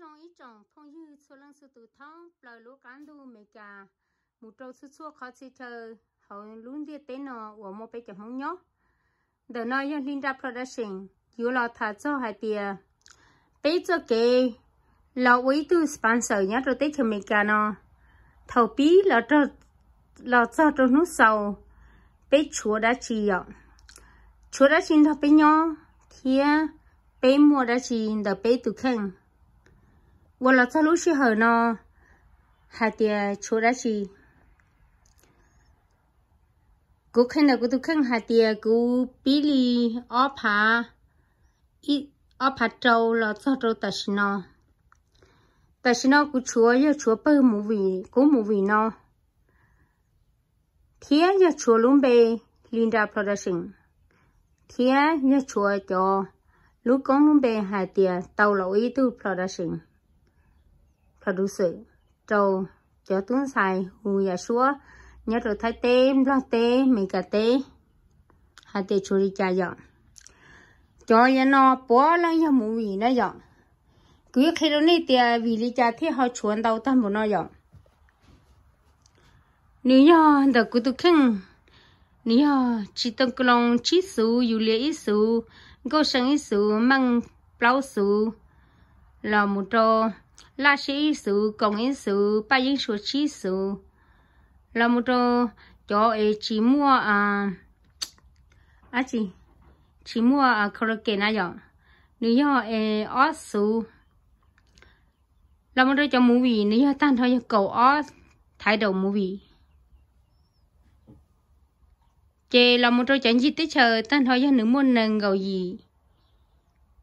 rong rằng ít chồng phong dư số lần số tử thông lời lúa cán đu mấy cả một trâu số số khó chơi chơi hậu luôn đi tế nọ của một bé chồng không nhớ đầu nói rằng Linda Production dù là thà cho hai tiền bê cho kê là quý tu sponsor nhá rồi tế chồng mấy cả nọ thầu bí là cho là cho cho nút sầu bê chúa đã chỉ ạ chúa đã chỉ thằng bê, nhỏ thì bé mua đã chỉ đã bê tự khen 我老早路是好呢，还得出来去。กูขึ้นแต่กูต้องขึ้นหาเตียกูปีลีอ้อผาอีอ้อผาเจ้าเราจะเราตัดสินอตัดสินอกูชัวร์ยาชัวร์เปิดมูวีกูมูวีนอเทียยาชัวร์ลุงเบลินดาโปรดักชั่นเทียยาชัวร์จอลูกกงลุงเบหาเตียเตาเหลาอีตู้โปรดักชั่น phải đủ sự cho tuấn xài hù nhà xúa nhớ rồi thái tê lo tê mình cả tê hai tê chú đi cha dọn cho ya nó bỏ lăng ya mù vì nó dọn cứ khi đó nít tiề vì lý cha thế họ chuẩn đầu tâm bộ nó dọn nếu như đã cứ tu kinh nếu như chỉ tông cái lòng chỉ số dù lấy ít số câu sáng ít số măng bao số là một trò là sĩ sự công yên sự ba yên số chi sự là một trò ờ, cho ấy chỉ mua à ờ, à chị chỉ mua à trang na giờ nếu như ấy ở số là một trò cho movie nếu như tan thôi cầu ở thái độ movie chị là một trò chẳng gì tới chờ tan thôi cho nữ muốn nâng cầu gì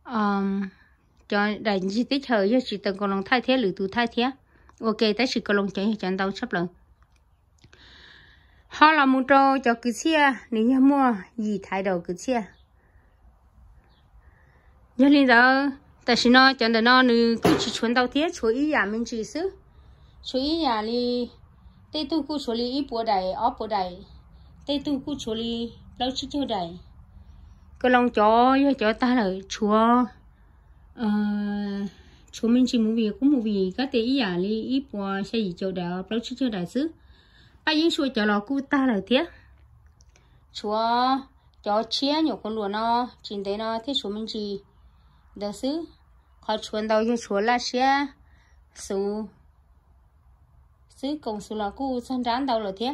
um, cho đại chi tiết thở cho chị tầng còn lòng thay thế lửa tu thay thế ok tới sự còn lòng chạy cho anh đâu sắp lần họ là một trò cho cứ xe nếu như mua gì thay đầu cứ xe nhớ lên đó tại sao nó cho được nó nữ cứ chỉ chuẩn đầu thế chú ý nhà mình chỉ sự chú ý nhà đi tây tu cứ chú ý bộ đại ở bộ đại tây tu cứ chú ý lâu chứ chưa đại cái lòng chó cho ta là chúa chúng mình chỉ muốn việc cũng muốn vì các tế ý à li ít qua sẽ gì chỗ đỡ bao nhiêu cho đại sứ bây giờ xua cho lò cu ta lại tiếc chúa cho chia nhiều con luôn nó chính thế nó thế chúng mình chỉ đại sứ khó chuẩn đầu nhưng chúa là chia số sứ cùng số là cu sang rán đầu lại tiếc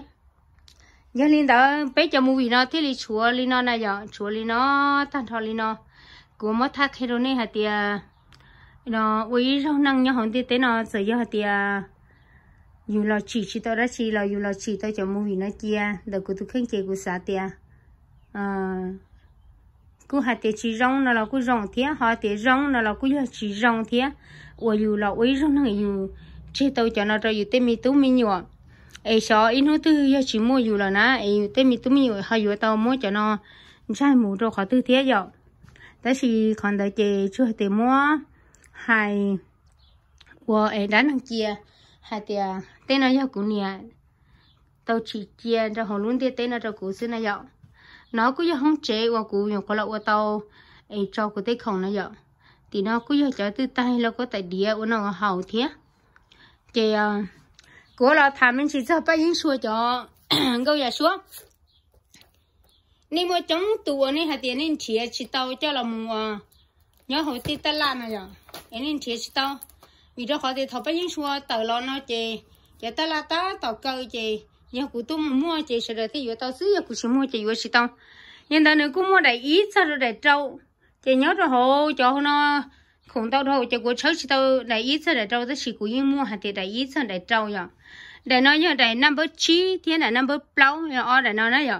giờ linh đó bây giờ muốn vì nó thế li chúa li nó này giờ chúa li nó tan thọ li nó cũng mất thắc hết rồi này hả tiệt nó với rau năng nhau hòn tê nó sợ do thì dù là chỉ chỉ tao đã chỉ là dù là chỉ tao cho mua vì nó chia đợt của tôi khen chế của xã tia ờ, cứ hạt tia chỉ rong nó là cứ rong thế họ tia rong nó là cứ chỉ rong thế ở dù là với rau năng dù chỉ tao cho nó rồi dù tê mi tú mi nhọ ấy sợ ít nữa tư giờ chỉ mua dù là nó ấy tê mi tú mi nhọ hay dù tao mua cho nó sai mua rồi khỏi tư thế rồi tới khi còn đợi chị chưa tìm mua hai của ấy đã năng chia hai tia tên nó giàu cũng nè tàu chỉ chia cho hồ luôn tia tên nó cho cũng xin nó giàu nó cũng giờ không chế qua cũng nhiều có lậu qua tàu ấy cho của tết không nó giàu thì nó cũng giờ cho từ tay nó có tại đĩa của nó hầu thế thì à, của là thằng mình chỉ cho bao nhiêu số cho câu giờ xuống nên mà chống tù này hạt tiền nên chia chỉ tàu cho là mua nhớ hồi tít ta la này rồi em nên chia sẻ tao vì đó khỏi thì thọ bấy những xua tờ lo nó chị chị ta la ta tàu cơ chị giờ cụ tôi mua chị sẽ được thì vừa tao xứ giờ cụ sẽ mua chị vừa xí tao nhưng ta nữa cũng mua đầy ít sao rồi đầy trâu chị nhớ rồi hồ cho nó khủng tao thôi cho cụ chơi xí tao đầy ít sao đầy trâu tới xí cụ yên mua hàng thì đầy ít sao đầy trâu rồi để nó như đầy number chi thì là number plow rồi ở để nó nói rồi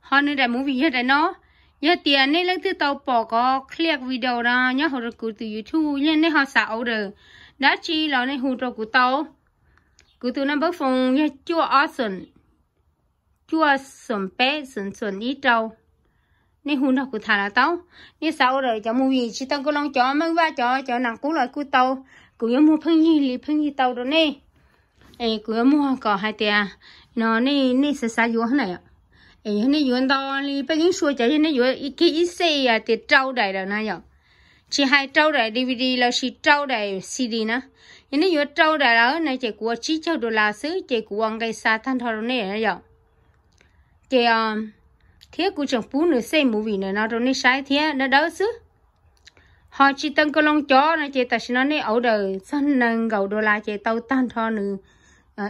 họ nữa đầy mua vì như đầy nó nhà tiền nên lấy thứ tàu bỏ có click video đó nhớ họ được từ youtube nên nên họ xạo được đã chi là nên hụt rồi của tàu cứ từ năm bớt phòng nhớ chua awesome chua sườn bé sườn sườn ít trâu nên hụt nó của thà là tàu nên xạo rồi cho mua gì chỉ tăng có long chó mang va chó chó nặng cú lại của tàu cứ nhớ mua phân gì lì phân gì tàu rồi nè ấy cứ mua có hai tiền nó nên nên sẽ xài vô này ạ 哎，那原到你北京说这些，那原一给一岁呀，得招待了那样。chỉ à, hai trâu đại DVD là chỉ trâu đại CD nè nên nếu trâu đại là này chỉ của chỉ trâu đồ là xứ chỉ của ông cái sa thanh thôi này là vậy thì thế của chồng phụ nữ xem movie này nó rồi này sai thế nó đỡ xứ họ chỉ tăng cái lông chó này chỉ ta xin nó này ở đời sân nâng gầu đồ la chỉ tàu tan thôi nữa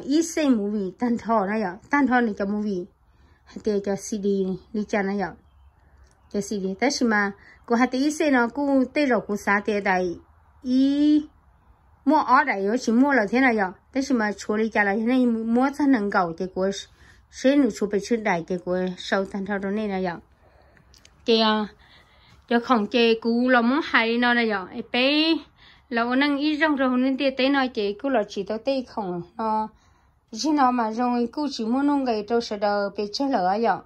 ít à, xem vị tan thôi này vậy tan thôi này cho vị hati cho CD này đi chân nó dọc cho CD tới xí mà cô hati xe nó cũng tê rồi cũng xá tê đại ý mua ở đại rồi chỉ mua là thế nào dọc tới xí mà chú đi chân là thế này mua thân nâng cầu cái cô xe nữ chú bị chân đại cái cô sâu thân thao đó này nào dọc thì ờ, cho không chê cú là muốn hay nó là dọc bé là năng ý rong rồi nên tia tế nói chị cứ là chỉ tới tê không nó ờ, chỉ mà dùng cứ chỉ muốn nông cái trâu sợ đờ bị chết lỡ vậy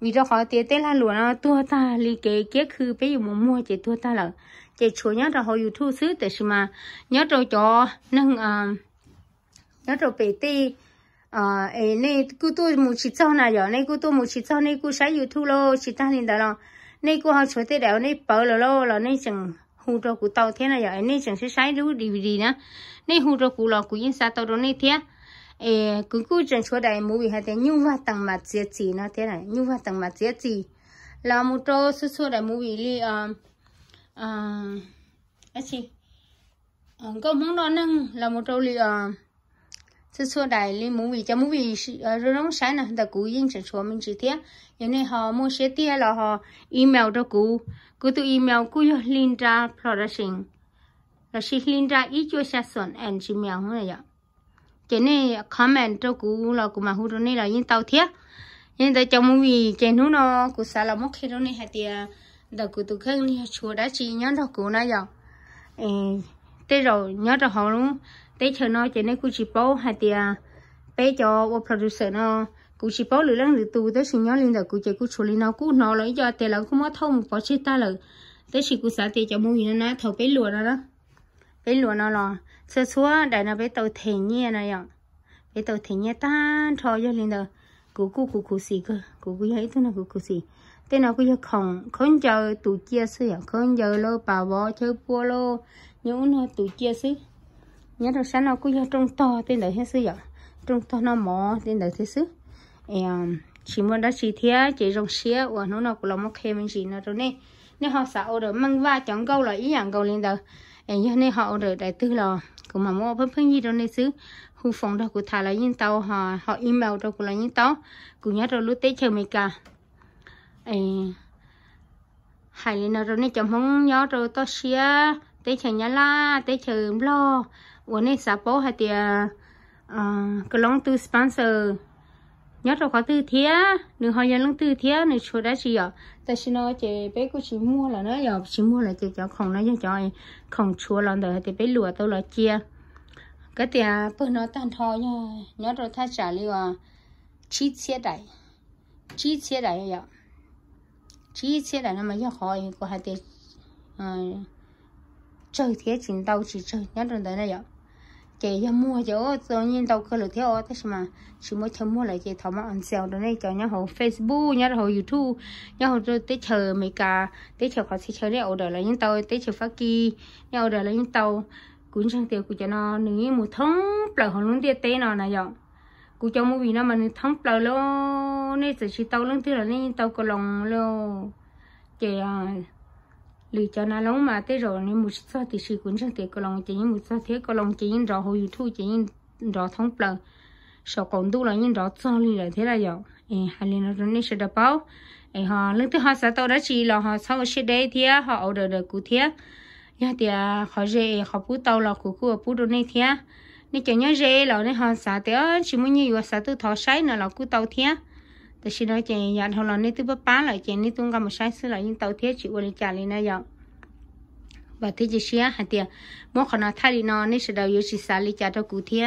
vì đó họ tiền tết là luôn nó tua ta li kế kế khứ bây giờ muốn mua chỉ tua ta là chỉ chủ nhớ là họ yêu thu xứ mà nhớ trâu cho nâng nhớ trâu bị tê ờ này cứ tôi một chỉ sau này giờ này cứ tôi một chỉ sau này cứ sáng yêu thu lô ta lên đó là này cô họ chơi tết đéo này bảo là lô là này chẳng hù trâu của tàu thế này anh này chẳng sẽ sáng đúng DVD nữa nên hù trâu của lò của yên sa tàu đó nên thế ê cứ cứ chân chúa đại mua bị hai thế nhung hoa tầng mặt dễ gì nó thế này nhung hoa tầng mặt dễ gì là một trâu số số đại mua bị li à à à có muốn đó nâng là một trâu li à ờ, số số đại li mua bị cho mua bị rồi nó sáng nè ta cú yên chân chúa mình chỉ thế giờ nên họ mua xe tia là họ email cho cú cú tự email cú ra production là xin ra ít cho sản and gmail không này vậy cái này comment cho cụ là cụ mà hú này là những tàu thiết nhưng tại trong vì cái nút nó cụ xả là mất khi đó này hay thì đầu cụ tụ khăn đi chùa đã chỉ nhớ đầu cụ nó rồi thế rồi nhớ rồi họ luôn thế chờ nó cái này cụ chỉ bảo hay thì bé cho ô producer nó cụ chỉ bảo lười lắm lửa tù tới xin nhớ lên đầu cụ chạy cụ chùa lên nó cụ nó lấy do tiền là cũng mất thông bỏ chết ta là tới chỉ cụ xả tiền cho mùi nó nó thầu bé lùa đó đó bé lúa nó lo sơ xúa đại nó bé tàu thể nhẹ này ạ bé tàu thể nhẹ tan thò vô lên đó cú cú cú cú xì cơ cú cú thấy tôi nó cú cú xì thế nó cứ không không giờ tụ chia sẻ không giờ lô bà bò chơi bua lô nhưng nó tụ chia sẻ nhớ rồi sáng nó cứ trông to tên đợi hết sứ giờ trông to nó mỏ tên đợi thế sứ em à, chỉ muốn đã chỉ thế chỉ rong xía và nó nó cũng là một khi mình chỉ nó rồi nè nếu họ sợ được mang va chẳng câu là ý dạng câu lên đời em nhớ nên họ rồi đại tư lò cũng mà mua phân phân gì đâu nên xứ khu phòng đâu của thà là những tàu họ họ email đâu của là những tàu cũng nhớ rồi lúc tết chờ mình cả ấy hay là rồi nên chồng không nhớ rồi to xía tết chờ nhà la tết chờ lo uống nên xả hay thì ờ, cái long tư sponsor nhớ đâu có tư thế nữ họ dân lưng tư thế nữ chỗ đó chỉ ở tại xin nó chị bé cô chỉ mua là nó giờ chỉ mua là chị cho không nó cho không chúa lần đời thì bé lùa tôi là chia cái tiền bữa nó tan thò nha nhớ đâu thay trả liệu chi chia đại chi chia đại vậy chi chia đại nó mà giờ hỏi có hai tiền chơi thế chính đâu chỉ chơi nhớ đâu đấy này vậy chị cho mua cho tự nhiên đâu cơ được theo thế mà chỉ mới cho mua lại chị thảo mà ăn xèo đó này cho nhà hồ Facebook nhà hồ YouTube nhà hồ tôi tới chờ mấy cả tới chờ khó sẽ chờ đấy order lại những tàu tới chờ phát kỳ nhà order lại những tàu cuốn sang tiêu của cho nó nếu một tháng là họ luôn đi tới nó này rồi của cho mua vì nó mà tháng là luôn nên chỉ tàu luôn thứ là nên tàu có lòng luôn chị lì cho na lóng mà tới rồi nên một số thì sự cuốn sang tiền có lòng chỉ một số thế có lòng chỉ rõ hồi youtube chỉ rõ thông plờ sau còn tu là những rõ cho lì là thế là giờ ê hai lì nó nên sẽ đập bao ê họ lúc thứ họ sẽ tao đã chỉ là họ sau sẽ đây thì họ ở đời đời cụ thế nhá thì à, họ dễ họ phụ tao là của cụ phụ đồ này thế nên cho nhớ dễ là nên họ sẽ thế chỉ muốn như vậy sẽ tự thọ sai nữa là cụ tao thế tôi xin nói chuyện nhận hồi lần này tôi bắt bán lại chuyện này tôi gặp một sai sư lại những tàu thiết chịu đi trả lại nãy giờ và thế chị xia hạt tiệt mỗi khi nó thay đi nó nên sẽ đào yếu chị xả lại trả cho cụ thiết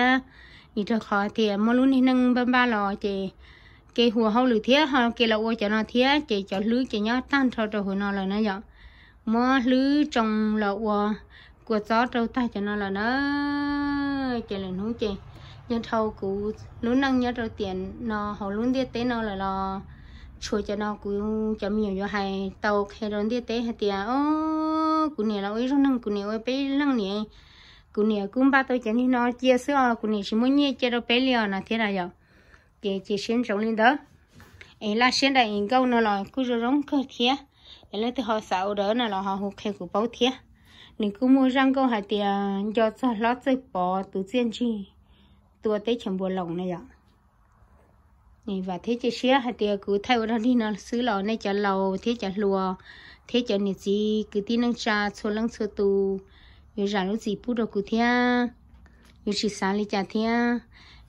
như cho khó thì mỗi lúc này nâng bên ba lò chị cái hùa hậu lử thiết họ cái là ô cho nó thiết chị cho lưới chị nhớ tan thôi cho hồi nó là nãy giờ mỗi lưới trong là ô của gió trâu ta cho nó là nó chị là nó chị nhân thầu cú lúc năng nhớ đầu tiền nó họ luôn đi tế nó là lo chùa cho nó cú cho mình cho hay tàu hay luôn đi tế hay tiền ô cú này là ấy rồi năng cú này ấy bé năng này cú này cũng ba tôi chẳng nó chia sữa cú này chỉ muốn nhẹ cho nó bé liền là thế nào, rồi chị chị xin trồng lên đó ấy là xin đại in câu nó là cứ rồi rong cơ thiệt ấy là từ họ sáu đó là họ hụt hay của bao thiệt nên cứ mua răng câu hay tiền cho cho lót dây bỏ từ tiền chi tua tới chẳng bùa lồng này ạ này và thế cho xía hạt tia cứ thay đó đi nó xứ lò này cho lầu thế cho lùa thế cho nè gì cứ tin năng cha số lăng số tu rồi ra lúc gì bút đồ cứ thia rồi chỉ sáng đi chả thia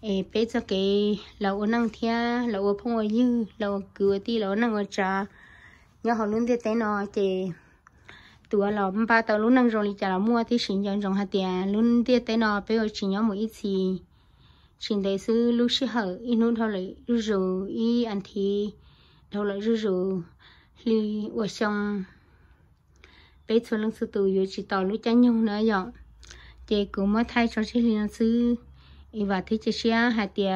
ê bé cho cái lầu năng thia lầu phong ngoài như lầu cứ ti lầu năng ngoài trà nhớ họ luôn thế thế nó chơi tụi là ba tàu luôn năng rồi chả là mua thế sinh nhon rồng hạt tiền luôn thế thế nó bây giờ chỉ nhớ một ít gì xin đại sư lưu sĩ hở in hôn thâu lại rú rú y anh thì thâu lại rú rú lưu ở trong bé số lưng sư tử yếu chỉ tỏ lưu chán nhung nữa dọn chị cũng mới thay cho chị liên sư y và thế chị xia hai tia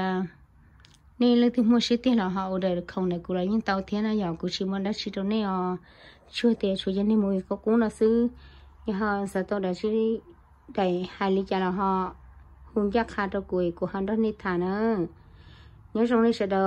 nên lúc thứ mua xí tiền là họ được không để cụ lấy những tàu thiên là dọn cụ chỉ muốn đã chỉ đâu này ờ chưa tiền chưa dân đi mua có cũng là sư họ sợ tôi đã chỉ đẩy hai lý cho là họ คุณยักคาตะกุยกูฮันดอนิทานะเนื้อตรงนี้เสดอ